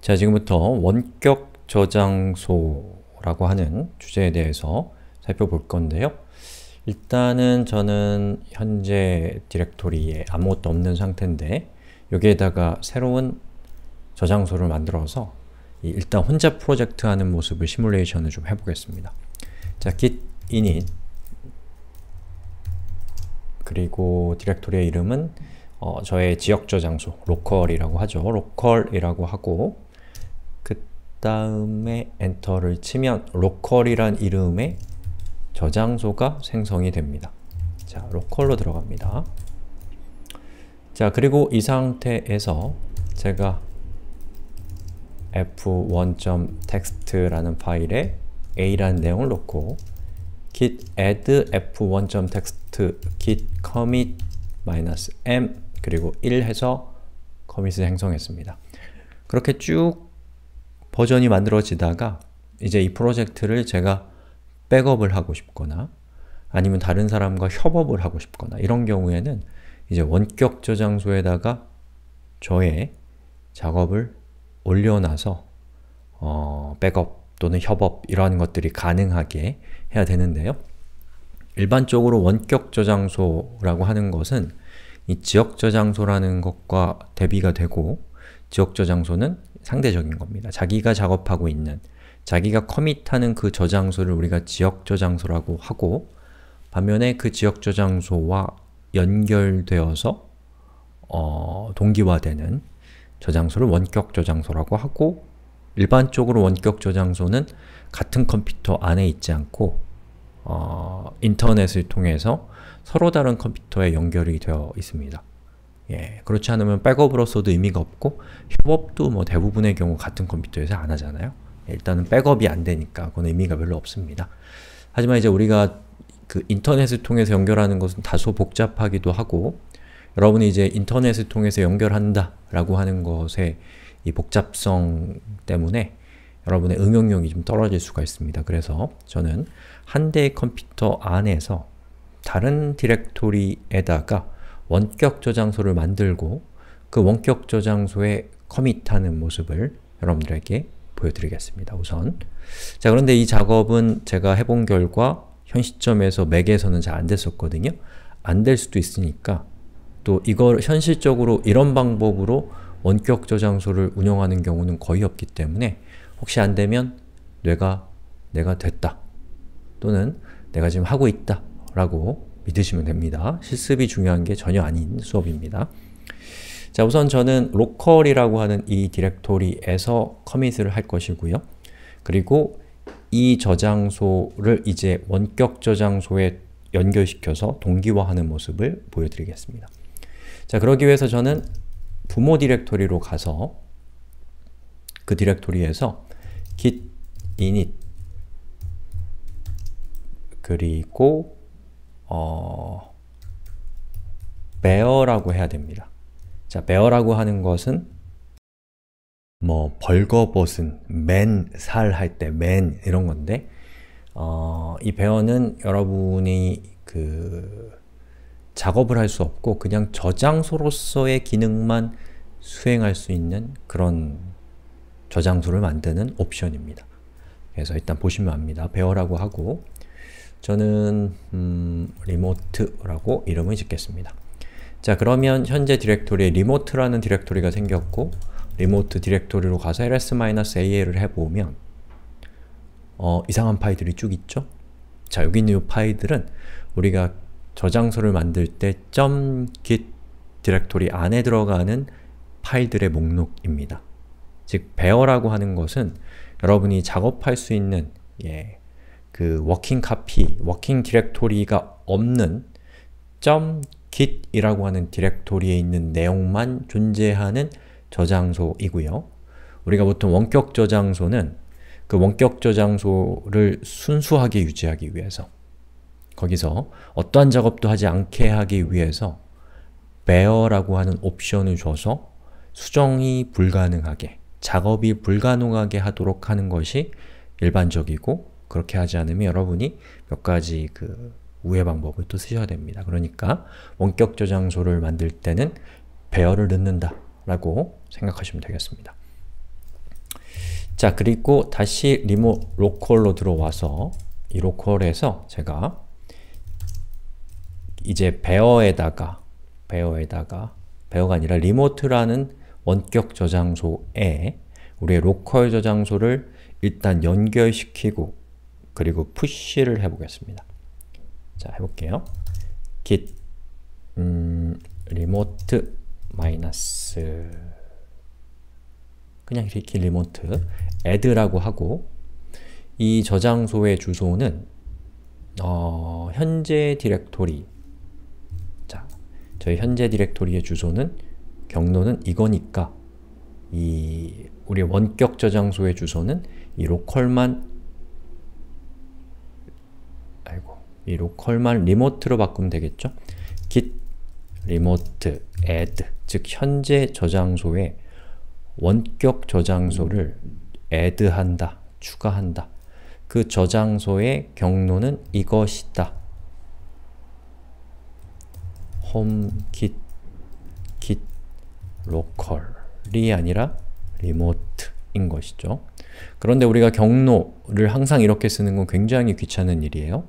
자, 지금부터 원격 저장소라고 하는 주제에 대해서 살펴볼 건데요. 일단은 저는 현재 디렉토리에 아무것도 없는 상태인데 여기에다가 새로운 저장소를 만들어서 일단 혼자 프로젝트 하는 모습을 시뮬레이션을 좀 해보겠습니다. 자, git init 그리고 디렉토리의 이름은 어, 저의 지역 저장소, 로컬이라고 하죠. 로컬이라고 하고 다음에 엔터를 치면 로컬이란 이름의 저장소가 생성이 됩니다. 자, 로컬로 들어갑니다. 자, 그리고 이 상태에서 제가 f 1 t x t 라는 파일에 a라는 내용을 넣고 git add f 1 t x t git commit m 그리고 1 해서 커밋을 생성했습니다. 그렇게 쭉 버전이 만들어지다가 이제 이 프로젝트를 제가 백업을 하고 싶거나 아니면 다른 사람과 협업을 하고 싶거나 이런 경우에는 이제 원격 저장소에다가 저의 작업을 올려놔서 어, 백업 또는 협업 이러한 것들이 가능하게 해야 되는데요. 일반적으로 원격 저장소라고 하는 것은 이 지역 저장소라는 것과 대비가 되고 지역 저장소는 상대적인 겁니다. 자기가 작업하고 있는, 자기가 커밋하는 그 저장소를 우리가 지역 저장소라고 하고 반면에 그 지역 저장소와 연결되어서 어, 동기화되는 저장소를 원격 저장소라고 하고 일반적으로 원격 저장소는 같은 컴퓨터 안에 있지 않고 어, 인터넷을 통해서 서로 다른 컴퓨터에 연결이 되어 있습니다. 예, 그렇지 않으면 백업으로써도 의미가 없고 협업도 뭐 대부분의 경우 같은 컴퓨터에서 안 하잖아요. 예, 일단은 백업이 안 되니까 그건 의미가 별로 없습니다. 하지만 이제 우리가 그 인터넷을 통해서 연결하는 것은 다소 복잡하기도 하고 여러분이 이제 인터넷을 통해서 연결한다 라고 하는 것의 이 복잡성 때문에 여러분의 응용력이 좀 떨어질 수가 있습니다. 그래서 저는 한 대의 컴퓨터 안에서 다른 디렉토리에다가 원격 저장소를 만들고 그 원격 저장소에 커밋하는 모습을 여러분들에게 보여드리겠습니다. 우선 자 그런데 이 작업은 제가 해본 결과 현 시점에서 맥에서는 잘 안 됐었거든요. 안 될 수도 있으니까 또 이걸 현실적으로 이런 방법으로 원격 저장소를 운영하는 경우는 거의 없기 때문에 혹시 안 되면 뇌가 내가 됐다 또는 내가 지금 하고 있다 라고 믿으시면 됩니다. 실습이 중요한 게 전혀 아닌 수업입니다. 자, 우선 저는 로컬이라고 하는 이 디렉토리에서 커밋을 할 것이고요. 그리고 이 저장소를 이제 원격 저장소에 연결시켜서 동기화하는 모습을 보여드리겠습니다. 자, 그러기 위해서 저는 부모 디렉토리로 가서 그 디렉토리에서 git init 그리고 어, bear라고 해야 됩니다. 자, bear라고 하는 것은 뭐 벌거벗은, 맨, 살할 때 맨 이런 건데 어, 이 bear는 여러분이 그 작업을 할 수 없고 그냥 저장소로서의 기능만 수행할 수 있는 그런 저장소를 만드는 옵션입니다. 그래서 일단 보시면 압니다. 배어라고 하고 저는 음, 리모트라고 이름을 짓겠습니다. 자 그러면 현재 디렉토리에 리모트라는 디렉토리가 생겼고 리모트 디렉토리로 가서 ls-al을 해보면 어, 이상한 파일들이 쭉 있죠? 자 여기 있는 이 파일들은 우리가 저장소를 만들 때 .git 디렉토리 안에 들어가는 파일들의 목록입니다. 즉 배어라고 하는 것은 여러분이 작업할 수 있는 예, 그 워킹 카피, 워킹 디렉토리가 없는 .git이라고 하는 디렉토리에 있는 내용만 존재하는 저장소이고요. 우리가 보통 원격 저장소는 그 원격 저장소를 순수하게 유지하기 위해서 거기서 어떠한 작업도 하지 않게 하기 위해서 bear라고 하는 옵션을 줘서 수정이 불가능하게, 작업이 불가능하게 하도록 하는 것이 일반적이고 그렇게 하지 않으면 여러분이 몇 가지 그 우회 방법을 또 쓰셔야 됩니다. 그러니까 원격 저장소를 만들 때는 배열을 넣는다 라고 생각하시면 되겠습니다. 자, 그리고 다시 리모 로컬로 들어와서 이 로컬에서 제가 이제 배어에다가 배어에다가 배어가 아니라 리모트라는 원격 저장소에 우리의 로컬 저장소를 일단 연결시키고 그리고 푸시를 해보겠습니다. 자, 해볼게요. git 음, 리모트 마이너스 그냥 이렇게 리모트 add라고 하고 이 저장소의 주소는 어, 현재 디렉토리 자, 저희 현재 디렉토리의 주소는 경로는 이거니까 이 우리 원격 저장소의 주소는 이 로컬만 이 로컬만 리모트로 바꾸면 되겠죠? git remote add 즉 현재 저장소에 원격 저장소를 add한다, 추가한다. 그 저장소의 경로는 이것이다. home git git local이 아니라 remote인 것이죠. 그런데 우리가 경로를 항상 이렇게 쓰는 건 굉장히 귀찮은 일이에요.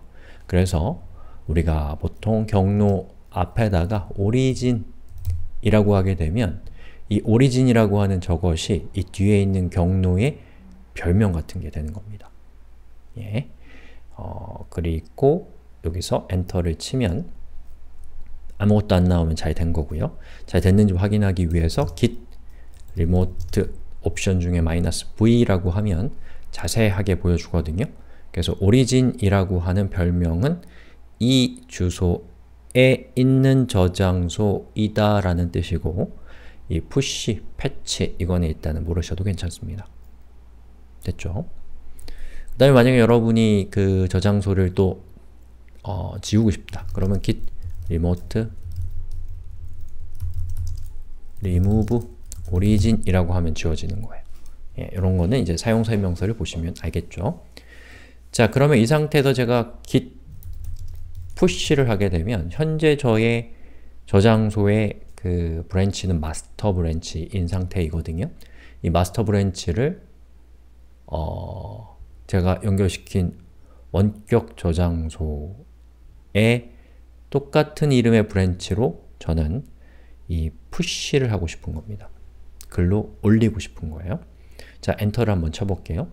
그래서 우리가 보통 경로 앞에다가 오리진이라고 하게 되면 이 오리진이라고 하는 저것이 이 뒤에 있는 경로의 별명 같은 게 되는 겁니다. 예. 어, 그리고 여기서 엔터를 치면 아무것도 안 나오면 잘 된 거고요. 잘 됐는지 확인하기 위해서 git remote 옵션 중에 마이너스 v라고 하면 자세하게 보여주거든요. 그래서 오리진이라고 하는 별명은 이 주소에 있는 저장소이다 라는 뜻이고 이 푸시, 패치 이거는 일단은 모르셔도 괜찮습니다. 됐죠? 그 다음에 만약에 여러분이 그 저장소를 또 어, 지우고 싶다. 그러면 git remote remove origin이라고 하면 지워지는 거예요. 예, 이런 거는 이제 사용설명서를 보시면 알겠죠? 자 그러면 이 상태에서 제가 git push를 하게 되면 현재 저의 저장소의 그 브랜치는 마스터 브랜치인 상태이거든요. 이 마스터 브랜치를 어 제가 연결시킨 원격 저장소에 똑같은 이름의 브랜치로 저는 이 푸시를 하고 싶은 겁니다. 글로 올리고 싶은 거예요. 자, 엔터를 한번 쳐볼게요.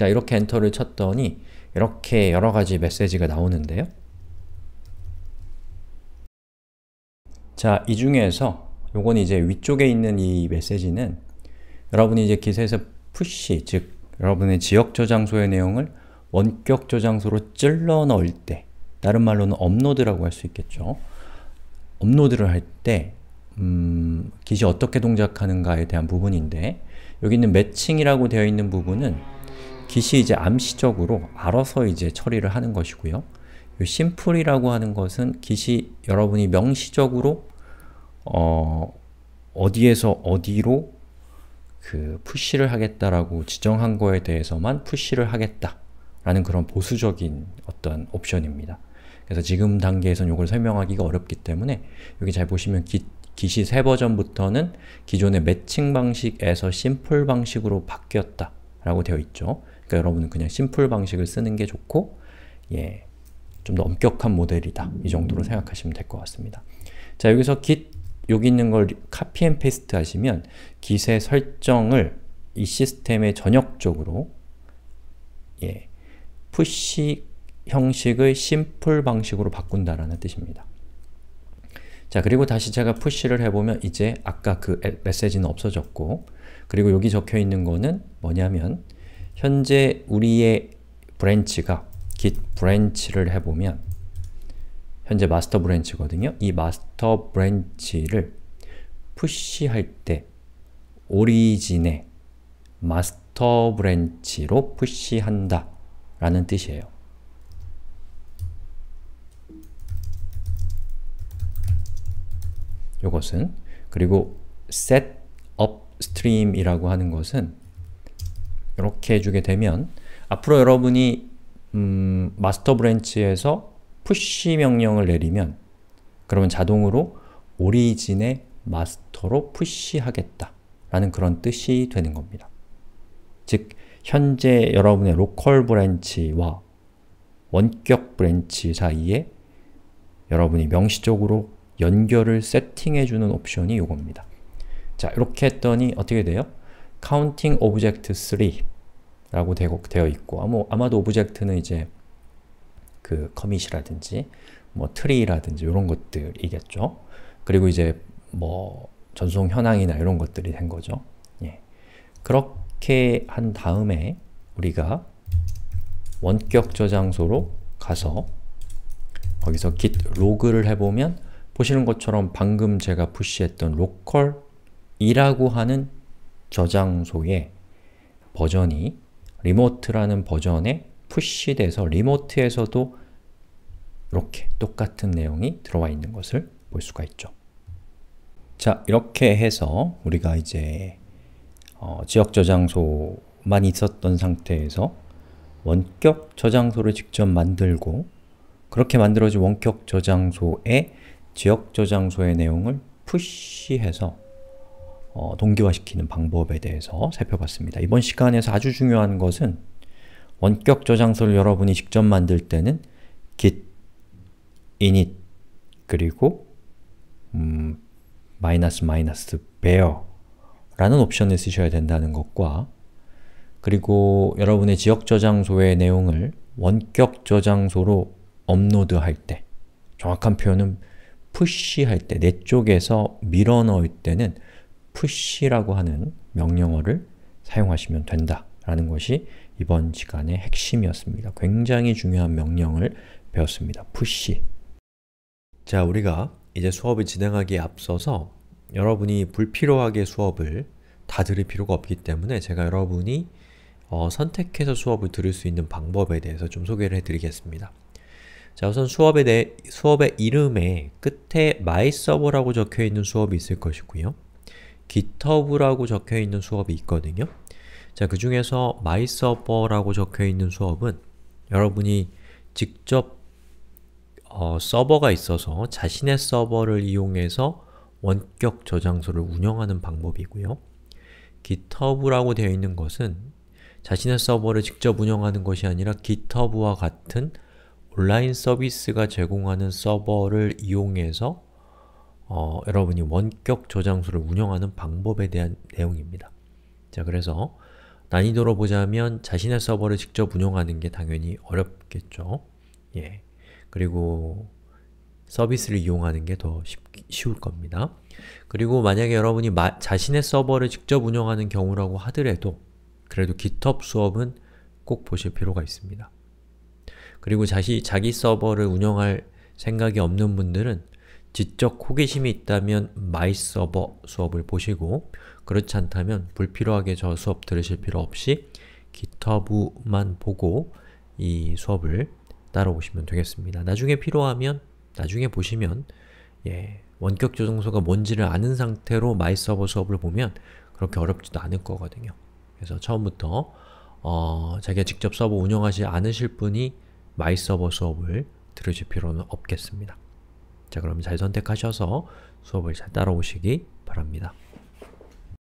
자 이렇게 엔터를 쳤더니 이렇게 여러가지 메시지가 나오는데요. 자, 이 중에서 요건 이제 위쪽에 있는 이 메시지는 여러분이 이제 기세에서 푸시, 즉 여러분의 지역 저장소의 내용을 원격 저장소로 찔러 넣을 때 다른 말로는 업로드라고 할 수 있겠죠. 업로드를 할 때 음, 기시 어떻게 동작하는가에 대한 부분인데 여기 있는 매칭이라고 되어 있는 부분은 기시 이제 암시적으로 알아서 이제 처리를 하는 것이고요. 이 심플이라고 하는 것은 기시 여러분이 명시적으로 어, 어디에서 어디로 그 푸시를 하겠다라고 지정한 거에 대해서만 푸시를 하겠다라는 그런 보수적인 어떤 옵션입니다. 그래서 지금 단계에서 이걸 설명하기가 어렵기 때문에 여기 잘 보시면 기, 기시 새 버전부터는 기존의 매칭 방식에서 심플 방식으로 바뀌었다 라고 되어 있죠. 그러니까 여러분은 그냥 심플 방식을 쓰는 게 좋고 예, 좀 더 엄격한 모델이다. 이 정도로 생각하시면 될 것 같습니다. 자, 여기서 git 여기 있는 걸 카피 앤 페이스트 하시면 git의 설정을 이 시스템의 전역적으로 예, 푸시 형식의 심플 방식으로 바꾼다라는 뜻입니다. 자, 그리고 다시 제가 푸시를 해보면 이제 아까 그 메시지는 없어졌고 그리고 여기 적혀있는 거는 뭐냐면 현재 우리의 브랜치가 git 브랜치를 해보면 현재 마스터 브랜치거든요. 이 마스터 브랜치를 푸시할 때 오리진의 마스터 브랜치로 푸시한다 라는 뜻이에요. 요것은 그리고 set upstream이라고 하는 것은 이렇게 해주게 되면 앞으로 여러분이 음, 마스터 브랜치에서 푸시 명령을 내리면 그러면 자동으로 오리진의 마스터로 푸시하겠다 라는 그런 뜻이 되는 겁니다. 즉, 현재 여러분의 로컬 브랜치와 원격 브랜치 사이에 여러분이 명시적으로 연결을 세팅해주는 옵션이 이겁니다. 자, 이렇게 했더니 어떻게 돼요? counting object 3 라고 되어 있고 아마, 아마도 오브젝트는 이제 그 커밋이라든지 뭐 트리라든지 이런 것들이겠죠. 그리고 이제 뭐 전송 현황이나 이런 것들이 된 거죠. 예. 그렇게 한 다음에 우리가 원격 저장소로 가서 거기서 git 로그를 해보면 보시는 것처럼 방금 제가 푸시했던 로컬이라고 하는 저장소의 버전이 리모트라는 버전에 푸시돼서 리모트에서도 이렇게 똑같은 내용이 들어와 있는 것을 볼 수가 있죠. 자, 이렇게 해서 우리가 이제 어, 지역 저장소만 있었던 상태에서 원격 저장소를 직접 만들고 그렇게 만들어진 원격 저장소에 지역 저장소의 내용을 푸시해서 어, 동기화시키는 방법에 대해서 살펴봤습니다. 이번 시간에서 아주 중요한 것은 원격 저장소를 여러분이 직접 만들 때는 git init 그리고 음, 마이너스 마이너스 bear 라는 옵션을 쓰셔야 된다는 것과 그리고 여러분의 지역 저장소의 내용을 원격 저장소로 업로드할 때 정확한 표현은 푸시할 때, 내 쪽에서 밀어넣을 때는 push라고 하는 명령어를 사용하시면 된다라는 것이 이번 시간의 핵심이었습니다. 굉장히 중요한 명령을 배웠습니다. push. 자, 우리가 이제 수업을 진행하기에 앞서서 여러분이 불필요하게 수업을 다 들을 필요가 없기 때문에 제가 여러분이 어, 선택해서 수업을 들을 수 있는 방법에 대해서 좀 소개를 해드리겠습니다. 자 우선 수업에 대해, 수업의 이름의 끝에 myserver라고 적혀있는 수업이 있을 것이고요. GitHub라고 적혀있는 수업이 있거든요. 자, 그 중에서 myserver라고 적혀있는 수업은 여러분이 직접 어, 서버가 있어서 자신의 서버를 이용해서 원격 저장소를 운영하는 방법이고요. GitHub라고 되어 있는 것은 자신의 서버를 직접 운영하는 것이 아니라 GitHub와 같은 온라인 서비스가 제공하는 서버를 이용해서 어, 여러분이 원격 저장소를 운영하는 방법에 대한 내용입니다. 자, 그래서 난이도로 보자면 자신의 서버를 직접 운영하는 게 당연히 어렵겠죠. 예. 그리고 서비스를 이용하는 게 더 쉬울 겁니다. 그리고 만약에 여러분이 마, 자신의 서버를 직접 운영하는 경우라고 하더라도 그래도 GitHub 수업은 꼭 보실 필요가 있습니다. 그리고 자시, 자기 서버를 운영할 생각이 없는 분들은 지적 호기심이 있다면 마이서버 수업을 보시고 그렇지 않다면 불필요하게 저 수업 들으실 필요 없이 기터브만 보고 이 수업을 따라오시면 되겠습니다. 나중에 필요하면 나중에 보시면 예, 원격 조정소가 뭔지를 아는 상태로 마이서버 수업을 보면 그렇게 어렵지도 않을 거거든요. 그래서 처음부터 어, 자기가 직접 서버 운영하지 않으실 분이 마이서버 수업을 들으실 필요는 없겠습니다. 자 그럼 잘 선택하셔서 수업을 잘 따라오시기 바랍니다.